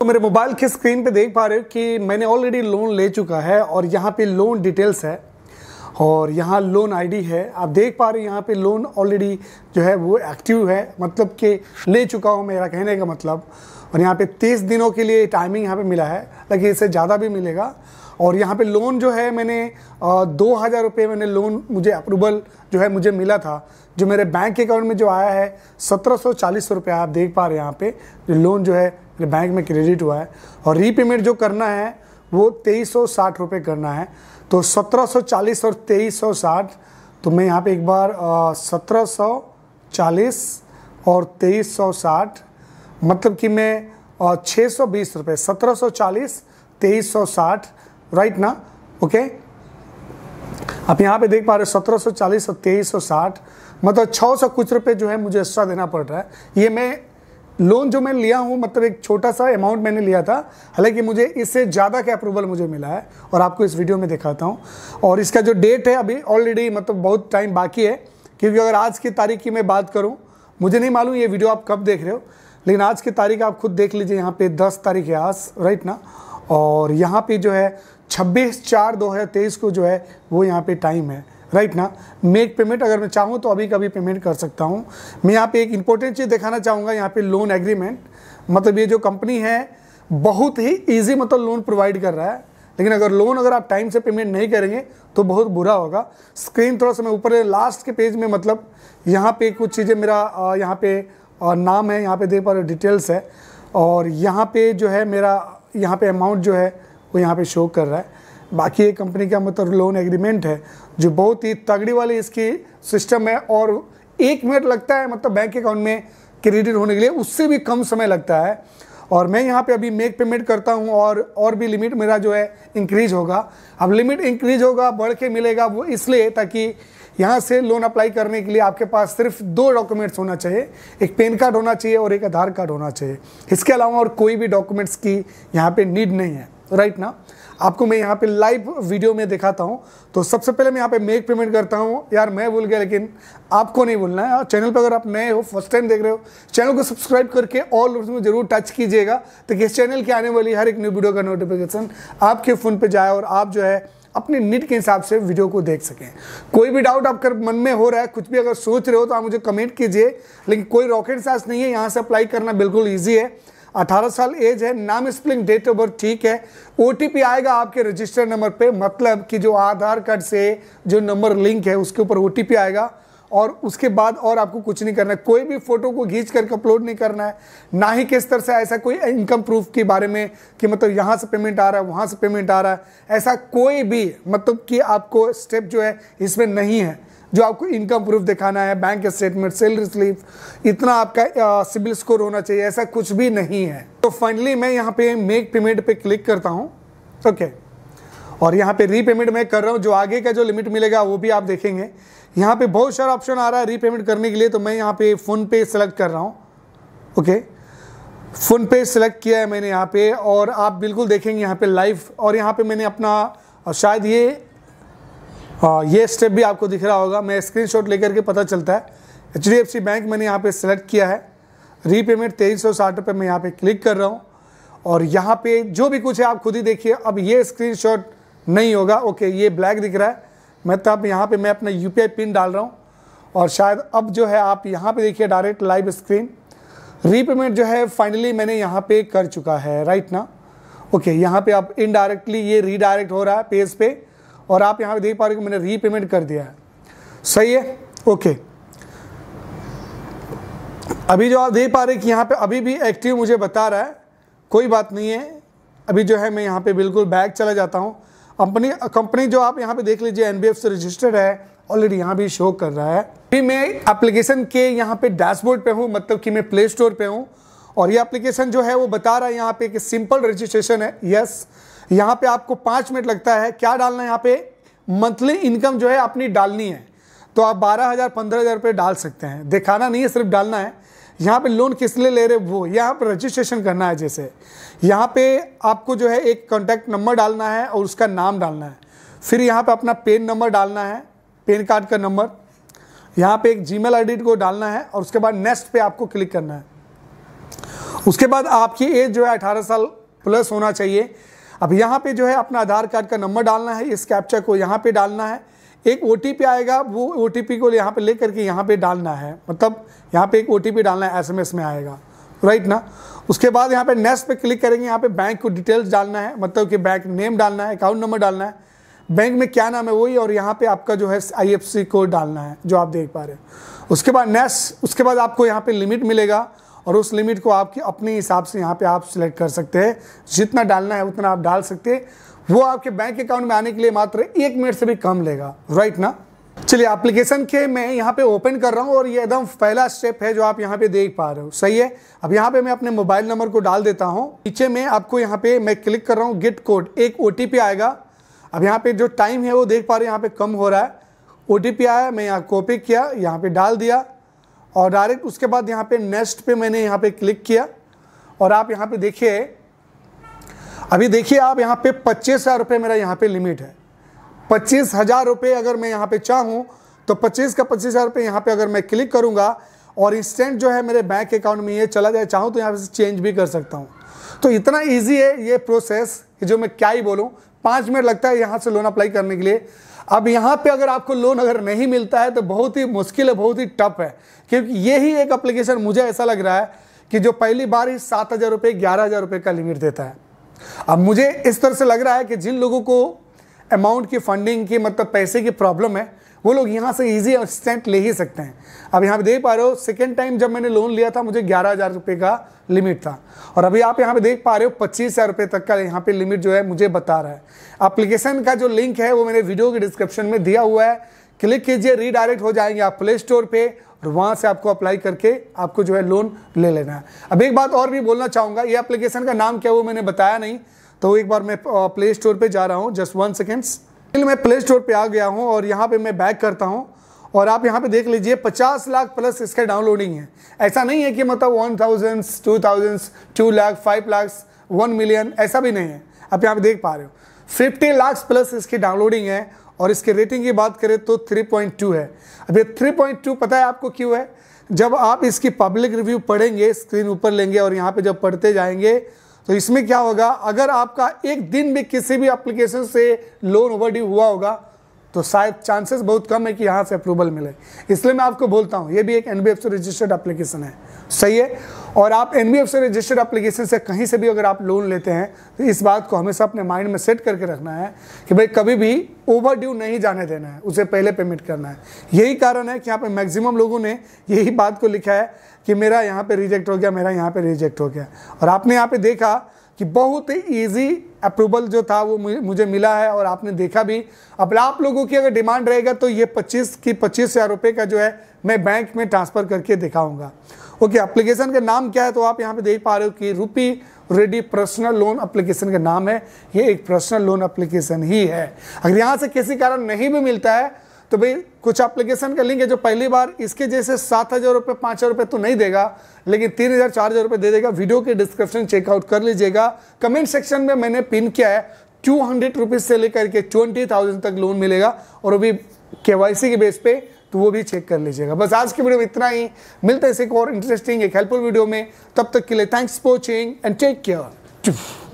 तो मेरे मोबाइल की स्क्रीन पे देख पा रहे हो कि मैंने ऑलरेडी लोन ले चुका है और यहाँ पे लोन डिटेल्स है और यहाँ लोन आईडी है आप देख पा रहे हो यहाँ पे लोन ऑलरेडी जो है वो एक्टिव है मतलब कि ले चुका हूँ मेरा कहने का मतलब और यहाँ पे तीस दिनों के लिए टाइमिंग यहाँ पे मिला है लेकिन इससे ज़्यादा भी मिलेगा और यहाँ पे लोन जो है मैंने दो हज़ार रुपये मैंने लोन मुझे अप्रूवल जो है मुझे मिला था जो मेरे बैंक अकाउंट में जो आया है सत्रह सौ चालीस रुपये आप देख पा रहे हैं यहाँ पे लोन जो है बैंक में क्रेडिट हुआ है और रीपेमेंट जो करना है वो तेईस सौ साठ रुपये करना है तो सत्रह सौ चालीस और तेईस सौ साठ तो मैं यहाँ पे एक बार सत्रह सौ चालीस और तेईस सौ साठ मतलब कि मैं छः सौ बीस रुपये सत्रह सौ चालीस तेईस सौ साठ राइट ना ओके आप यहाँ पे देख पा रहे हो सत्रह सौ चालीस और तेईस सौ साठ मतलब छः सौ कुछ रुपये जो है मुझे एक्स्ट्रा देना पड़ रहा है ये मैं लोन जो मैं लिया हूँ मतलब एक छोटा सा अमाउंट मैंने लिया था हालांकि मुझे इससे ज़्यादा का अप्रूवल मुझे मिला है और आपको इस वीडियो में दिखाता हूँ और इसका जो डेट है अभी ऑलरेडी मतलब बहुत टाइम बाकी है क्योंकि अगर आज की तारीख की मैं बात करूँ मुझे नहीं मालूम ये वीडियो आप कब देख रहे हो लेकिन आज की तारीख आप खुद देख लीजिए यहाँ पे दस तारीख है आज राइट ना और यहाँ पे जो है छब्बीस चार दो को जो है वो यहाँ पे टाइम है राइट ना मेक पेमेंट अगर मैं चाहूँ तो अभी कभी पेमेंट कर सकता हूँ मैं यहाँ पे एक इंपॉर्टेंट चीज़ दिखाना चाहूँगा यहाँ पे लोन एग्रीमेंट मतलब ये जो कंपनी है बहुत ही ईजी मतलब लोन प्रोवाइड कर रहा है लेकिन अगर लोन अगर आप टाइम से पेमेंट नहीं करेंगे तो बहुत बुरा होगा स्क्रीन थोड़ा सा मैं ऊपर लास्ट के पेज में मतलब यहाँ पे कुछ चीज़ें मेरा यहाँ पे नाम है यहाँ पे दे पर डिटेल्स है और यहाँ पे जो है मेरा यहाँ पे अमाउंट जो है वो यहाँ पे शो कर रहा है बाकी एक कंपनी का मतलब लोन एग्रीमेंट है जो बहुत ही तगड़ी वाली इसकी सिस्टम है और एक मिनट लगता है मतलब बैंक अकाउंट में क्रेडिट होने के लिए उससे भी कम समय लगता है और मैं यहाँ पे अभी मेक पेमेंट करता हूँ और और भी लिमिट मेरा जो है इंक्रीज होगा अब लिमिट इंक्रीज होगा बढ़ के मिलेगा वो इसलिए ताकि यहाँ से लोन अप्लाई करने के लिए आपके पास सिर्फ दो डॉक्यूमेंट्स होना चाहिए एक पेन कार्ड होना चाहिए और एक आधार कार्ड होना चाहिए इसके अलावा और कोई भी डॉक्यूमेंट्स की यहाँ पे नीड नहीं है राइट ना आपको मैं यहाँ पे लाइव वीडियो में दिखाता हूँ तो सबसे पहले मैं यहाँ पे मेक पेमेंट करता हूँ यार मैं भूल गया लेकिन आपको नहीं भूलना है चैनल हाँ, पर अगर आप नए हो फर्स्ट टाइम देख रहे हो चैनल को सब्सक्राइब करके ऑल में जरूर टच कीजिएगा ताकि तो इस चैनल की आने वाली हर एक न्यू वीडियो का नोटिफिकेशन आपके फ़ोन पर जाए और आप जो है अपने नीट के हिसाब से वीडियो को देख सकें कोई भी डाउट आपके मन में हो रहा है कुछ भी अगर सोच रहे हो तो आप मुझे कमेंट कीजिए लेकिन कोई रॉकेट साइंस नहीं है यहाँ से अप्लाई करना बिल्कुल ईजी है 18 साल एज है नाम स्प्लिंग डेट ऑफ बर्थ ठीक है ओ आएगा आपके रजिस्टर नंबर पे मतलब कि जो आधार कार्ड से जो नंबर लिंक है उसके ऊपर ओ आएगा और उसके बाद और आपको कुछ नहीं करना है कोई भी फोटो को खींच करके अपलोड नहीं करना है ना ही किस तरह से ऐसा कोई इनकम प्रूफ के बारे में कि मतलब यहाँ से पेमेंट आ रहा है वहाँ से पेमेंट आ रहा है ऐसा कोई भी मतलब कि आपको स्टेप जो है इसमें नहीं है जो आपको इनकम प्रूफ दिखाना है बैंक स्टेटमेंट सैलरी स्लिप इतना आपका सिबिल स्कोर होना चाहिए ऐसा कुछ भी नहीं है तो फाइनली मैं यहाँ पे मेक पेमेंट पे क्लिक करता हूँ ओके और यहाँ पे रीपेमेंट मैं कर रहा हूँ जो आगे का जो लिमिट मिलेगा वो भी आप देखेंगे यहाँ पे बहुत सारा ऑप्शन आ रहा है रीपेमेंट करने के लिए तो मैं यहाँ पे फ़ोन पे सेलेक्ट कर रहा हूँ okay PhonePe PhonePe select किया है मैंने यहाँ पे और आप बिल्कुल देखेंगे यहाँ पे लाइव और यहाँ पे मैंने अपना शायद ये आ, ये स्टेप भी आपको दिख रहा होगा मैं स्क्रीन लेकर के पता चलता है एच बैंक मैंने यहाँ पर सेलेक्ट किया है रीपेमेंट तेईस सौ साठ रुपये मैं यहाँ पे क्लिक कर रहा हूँ और यहाँ पे जो भी कुछ है आप खुद ही देखिए अब ये स्क्रीनशॉट नहीं होगा ओके ये ब्लैक दिख रहा है मैं तो अब यहाँ पे मैं अपना यू पिन डाल रहा हूँ और शायद अब जो है आप यहाँ पे देखिए डायरेक्ट लाइव स्क्रीन रीपेमेंट जो है फाइनली मैंने यहाँ पे कर चुका है राइट ना ओके यहाँ पे आप इनडायरेक्टली ये रीडायरेक्ट हो रहा है पेज पे और आप यहाँ पे देख पा रहे हो मैंने रीपेमेंट कर दिया है सही है ओके अभी जो आप देख पा रहे कि यहाँ पे अभी भी एक्टिव मुझे बता रहा है कोई बात नहीं है अभी जो है मैं यहाँ पे बिल्कुल बैक चला जाता हूँ कंपनी कंपनी जो आप यहाँ पे देख लीजिए एन से रजिस्टर्ड है ऑलरेडी यहाँ भी शो कर रहा है अभी मैं एप्लीकेशन के यहाँ पे डैशबोर्ड पे हूँ मतलब कि मैं प्ले स्टोर पे हूँ और ये एप्लीकेशन जो है वो बता रहा है यहाँ पे कि सिंपल रजिस्ट्रेशन है यस yes, यहाँ पे आपको पाँच मिनट लगता है क्या डालना है यहाँ पे मंथली इनकम जो है अपनी डालनी है तो आप बारह हज़ार पंद्रह हज़ार रुपये डाल सकते हैं दिखाना नहीं है सिर्फ डालना है यहाँ पे लोन किस लिए ले रहे वो यहाँ पर रजिस्ट्रेशन करना है जैसे यहाँ पे आपको जो है एक कॉन्टैक्ट नंबर डालना है और उसका नाम डालना है फिर यहाँ पर अपना पेन नंबर डालना है पेन कार्ड का नंबर यहाँ पे एक जी मेल को डालना है और उसके बाद नेक्स्ट पे आपको क्लिक करना है उसके बाद आपकी एज जो है अठारह साल प्लस होना चाहिए अब यहाँ पे जो है अपना आधार कार्ड का नंबर डालना है इस कैप्चा को यहाँ पे डालना है एक ओ आएगा वो ओ को यहाँ पे ले करके यहाँ पे डालना है मतलब यहाँ पे एक ओ डालना है एस में आएगा राइट ना उसके बाद यहाँ पे नेक्स्ट पे क्लिक करेंगे यहाँ पे बैंक को डिटेल्स डालना है मतलब कि बैंक नेम डालना है अकाउंट नंबर डालना है बैंक में क्या नाम है वही और यहाँ पे आपका जो है आई कोड डालना है जो आप देख पा रहे हैं उसके बाद नेक्स्ट उसके बाद आपको यहाँ पे लिमिट मिलेगा और उस लिमिट को आपके अपने हिसाब से यहाँ पे आप सिलेक्ट कर सकते हैं जितना डालना है उतना आप डाल सकते हैं वो आपके बैंक अकाउंट में आने के लिए मात्र एक मिनट से भी कम लेगा राइट ना चलिए एप्लीकेशन के मैं यहाँ पे ओपन कर रहा हूँ और ये एकदम पहला स्टेप है जो आप यहाँ पे देख पा रहे हो सही है अब यहाँ पे मैं अपने मोबाइल नंबर को डाल देता हूँ नीचे में आपको यहाँ पे मैं क्लिक कर रहा हूँ गेट कोड एक ओ आएगा अब यहाँ पे जो टाइम है वो देख पा रहे हैं यहाँ पे कम हो रहा है ओ आया मैं यहाँ कॉपी किया यहाँ पे डाल दिया और डायरेक्ट उसके बाद यहाँ पे नेक्स्ट पे मैंने यहाँ पे क्लिक किया और आप यहाँ पे देखिए अभी देखिए आप यहाँ पे पच्चीस हज़ार रुपये मेरा यहाँ पे लिमिट है पच्चीस हज़ार रुपये अगर मैं यहाँ पे चाहूँ तो पच्चीस का पच्चीस हज़ार रुपये यहाँ पे अगर मैं क्लिक करूँगा और इंस्टेंट जो है मेरे बैंक अकाउंट में ये चला जाए चाहूँ तो यहाँ पे चेंज भी कर सकता हूँ तो इतना ईजी है ये प्रोसेस जो मैं क्या ही बोलूँ पाँच मिनट लगता है यहाँ से लोन अप्लाई करने के लिए अब यहाँ पे अगर आपको लोन अगर नहीं मिलता है तो बहुत ही मुश्किल है बहुत ही टफ है क्योंकि यही एक अप्लीकेशन मुझे ऐसा लग रहा है कि जो पहली बार ही सात हज़ार रुपये ग्यारह हज़ार रुपये का लिमिट देता है अब मुझे इस तरह से लग रहा है कि जिन लोगों को अमाउंट की फंडिंग की मतलब पैसे की प्रॉब्लम है वो लोग यहाँ से ईजी असिस्टेंट ले ही सकते हैं अब यहाँ पे देख पा रहे हो सेकेंड टाइम जब मैंने लोन लिया था मुझे ग्यारह हज़ार रुपये का लिमिट था और अभी आप यहाँ पे देख पा रहे हो पच्चीस हज़ार रुपये तक का यहाँ पे लिमिट जो है मुझे बता रहा है अप्लीकेशन का जो लिंक है वो मैंने वीडियो के डिस्क्रिप्शन में दिया हुआ है क्लिक कीजिए रीडायरेक्ट हो जाएंगे आप प्ले स्टोर पर और वहाँ से आपको अप्लाई करके आपको जो है लोन ले लेना है अब एक बात और भी बोलना चाहूँगा ये अप्लीकेशन का नाम क्या वो मैंने बताया नहीं तो एक बार मैं प्ले स्टोर पर जा रहा हूँ जस्ट वन सेकेंड्स मैं प्ले स्टोर पर आ गया हूँ और यहाँ पर मैं बैक करता हूँ और आप यहाँ पे देख लीजिए 50 लाख प्लस इसका डाउनलोडिंग है ऐसा नहीं है कि मतलब one thousands two thousands two lakh five lakhs one million ऐसा भी नहीं है आप यहाँ पे देख पा रहे हो 50 लाख प्लस इसकी डाउनलोडिंग है और इसके रेटिंग की बात करें तो 3.2 है अब ये 3.2 पता है आपको क्यों है जब आप इसकी पब्लिक रिव्यू पढ़ेंगे स्क्रीन ऊपर लेंगे और यहाँ पर जब पढ़ते जाएंगे तो इसमें क्या होगा अगर आपका एक दिन भी किसी भी एप्लीकेशन से लोन ओवरड्यू हुआ होगा तो शायद चांसेस बहुत कम है कि यहाँ से अप्रूवल मिले इसलिए मैं आपको बोलता हूँ ये भी एक एन रजिस्टर्ड एप्लीकेशन है सही है और आप एन रजिस्टर्ड एप्लीकेशन से कहीं से भी अगर आप लोन लेते हैं तो इस बात को हमेशा अपने माइंड में सेट करके रखना है कि भाई कभी भी ओवर ड्यू नहीं जाने देना है उसे पहले पेमेंट करना है यही कारण है कि यहाँ पर मैक्सिमम लोगों ने यही बात को लिखा है कि मेरा यहाँ पर रिजेक्ट हो गया मेरा यहाँ पर रिजेक्ट हो गया और आपने यहाँ पर देखा कि बहुत ही ईजी अप्रूवल जो था वो मुझे मिला है और आपने देखा भी अब आप लोगों की अगर डिमांड रहेगा तो ये 25 की पच्चीस हज़ार रुपये का जो है मैं बैंक में ट्रांसफ़र करके दिखाऊंगा ओके एप्लीकेशन का नाम क्या है तो आप यहाँ पे देख पा रहे हो कि रूपी रेडी पर्सनल लोन एप्लीकेशन का नाम है ये एक पर्सनल लोन एप्लीकेशन ही है अगर यहाँ से किसी कारण नहीं भी मिलता है तो भाई कुछ एप्लीकेशन का लिंक है जो पहली बार इसके जैसे सात हज़ार रुपये पाँच हज़ार रुपये तो नहीं देगा लेकिन तीन हज़ार चार हज़ार रुपये दे देगा वीडियो के डिस्क्रिप्शन चेकआउट कर लीजिएगा कमेंट सेक्शन में मैंने पिन किया है टू हंड्रेड रुपीज़ से लेकर के ट्वेंटी थाउजेंड तक लोन मिलेगा और अभी भी के के बेस पे तो वो भी चेक कर लीजिएगा बस आज की वीडियो में इतना ही मिलते हैं एक और इंटरेस्टिंग एक हेल्पफुल वीडियो में तब तक के लिए thanks for watching and take care